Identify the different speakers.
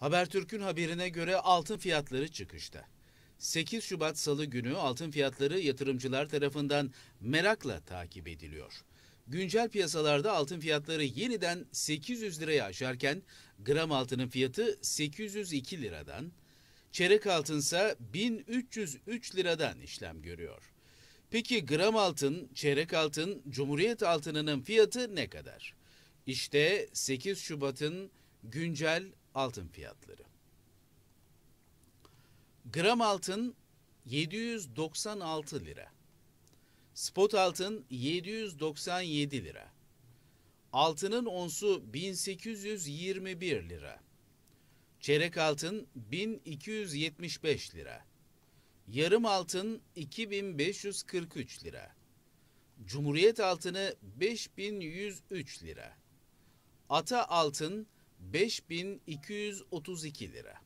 Speaker 1: Habertürk'ün haberine göre altın fiyatları çıkışta. 8 Şubat Salı günü altın fiyatları yatırımcılar tarafından merakla takip ediliyor. Güncel piyasalarda altın fiyatları yeniden 800 liraya aşarken gram altının fiyatı 802 liradan, çeyrek ise 1303 liradan işlem görüyor. Peki gram altın, çeyrek altın, cumhuriyet altınının fiyatı ne kadar? İşte 8 Şubat'ın güncel altın fiyatları. Gram altın 796 lira. Spot altın 797 lira. Altının onsu 1821 lira. Çeyrek altın 1275 lira. Yarım altın 2543 lira. Cumhuriyet altını 5103 lira. Ata altın 5232 lira.